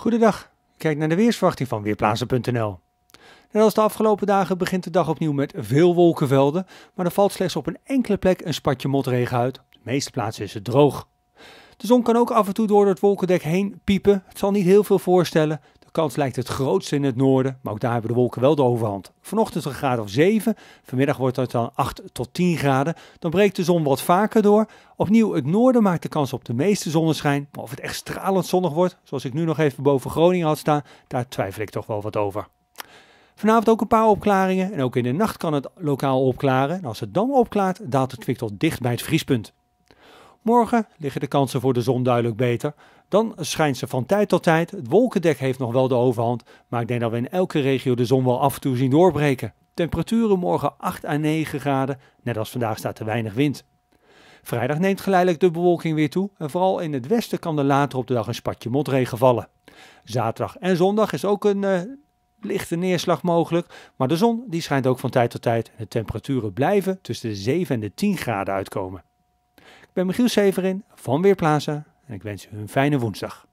Goedendag, kijk naar de weersverwachting van Weerplaatsen.nl. Net als de afgelopen dagen begint de dag opnieuw met veel wolkenvelden, maar er valt slechts op een enkele plek een spatje motregen uit. Op de meeste plaatsen is het droog. De zon kan ook af en toe door het wolkendek heen piepen. Het zal niet heel veel voorstellen. De kans lijkt het grootste in het noorden, maar ook daar hebben de wolken wel de overhand. Vanochtend een graad of 7, vanmiddag wordt het dan 8 tot 10 graden. Dan breekt de zon wat vaker door. Opnieuw, het noorden maakt de kans op de meeste zonneschijn. Maar of het echt stralend zonnig wordt, zoals ik nu nog even boven Groningen had staan, daar twijfel ik toch wel wat over. Vanavond ook een paar opklaringen en ook in de nacht kan het lokaal opklaren. En als het dan opklaart, daalt het kwik tot dicht bij het vriespunt. Morgen liggen de kansen voor de zon duidelijk beter. Dan schijnt ze van tijd tot tijd. Het wolkendek heeft nog wel de overhand. Maar ik denk dat we in elke regio de zon wel af en toe zien doorbreken. Temperaturen morgen 8 à 9 graden. Net als vandaag staat er weinig wind. Vrijdag neemt geleidelijk de bewolking weer toe en vooral in het westen kan er later op de dag een spatje motregen vallen. Zaterdag en zondag is ook een eh, lichte neerslag mogelijk, maar de zon die schijnt ook van tijd tot tijd de temperaturen blijven tussen de 7 en de 10 graden uitkomen. Ik ben Michiel Severin van Weerplaza en ik wens u een fijne woensdag.